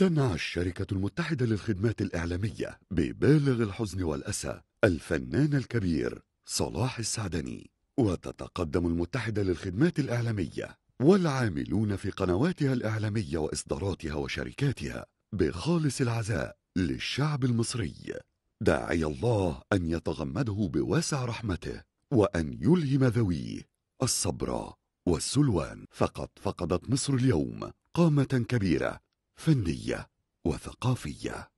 تمنع الشركة المتحدة للخدمات الإعلامية ببالغ الحزن والأسى الفنان الكبير صلاح السعدني وتتقدم المتحدة للخدمات الإعلامية والعاملون في قنواتها الإعلامية وإصداراتها وشركاتها بخالص العزاء للشعب المصري داعي الله أن يتغمده بواسع رحمته وأن يلهم ذويه الصبر والسلوان فقد فقدت مصر اليوم قامة كبيرة فنية وثقافية